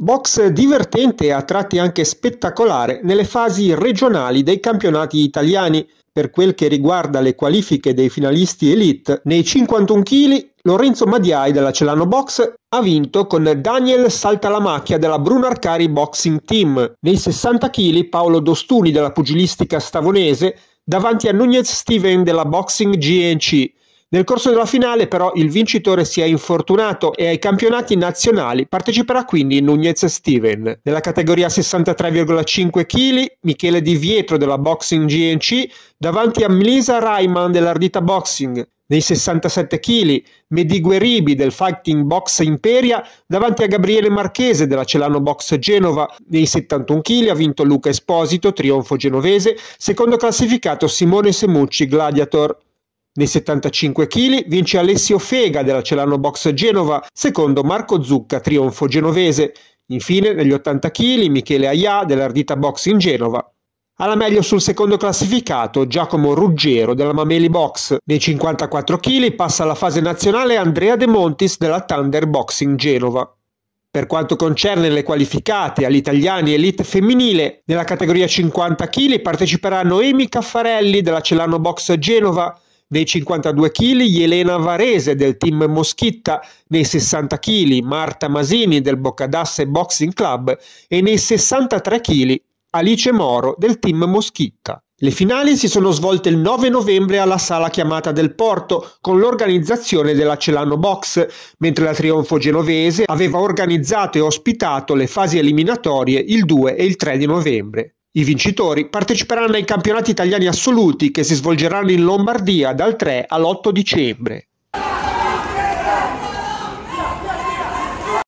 Box divertente e a tratti anche spettacolare nelle fasi regionali dei campionati italiani. Per quel che riguarda le qualifiche dei finalisti Elite, nei 51 kg Lorenzo Madiai della Celano Box ha vinto con Daniel Saltalamacchia della Brunarcari Boxing Team. Nei 60 kg Paolo Dostuni della pugilistica stavonese davanti a Nunez Steven della Boxing GNC. Nel corso della finale però il vincitore si è infortunato e ai campionati nazionali parteciperà quindi Nunez Steven. Nella categoria 63,5 kg Michele Di Vietro della Boxing GNC davanti a Melisa Raiman dell'Ardita Boxing. Nei 67 kg Medi Gueribi del Fighting Box Imperia davanti a Gabriele Marchese della Celano Box Genova. Nei 71 kg ha vinto Luca Esposito, trionfo genovese, secondo classificato Simone Semucci Gladiator. Nei 75 kg vince Alessio Fega della Celano Box Genova, secondo Marco Zucca, trionfo genovese. Infine, negli 80 kg, Michele Aia dell'Ardita Box in Genova. Alla meglio sul secondo classificato Giacomo Ruggero della Mameli Box. Nei 54 kg passa alla fase nazionale Andrea De Montis della Thunder Boxing Genova. Per quanto concerne le qualificate agli italiani elite femminile, nella categoria 50 kg parteciperà Noemi Caffarelli della Celano Box Genova, nei 52 kg, Jelena Varese del team Moschitta nei 60 kg, Marta Masini del Boccadasse Boxing Club e nei 63 kg Alice Moro del team Moschitta. Le finali si sono svolte il 9 novembre alla sala chiamata del Porto con l'organizzazione della Celano Box, mentre la Trionfo Genovese aveva organizzato e ospitato le fasi eliminatorie il 2 e il 3 di novembre. I vincitori parteciperanno ai campionati italiani assoluti che si svolgeranno in Lombardia dal tre all'8 dicembre.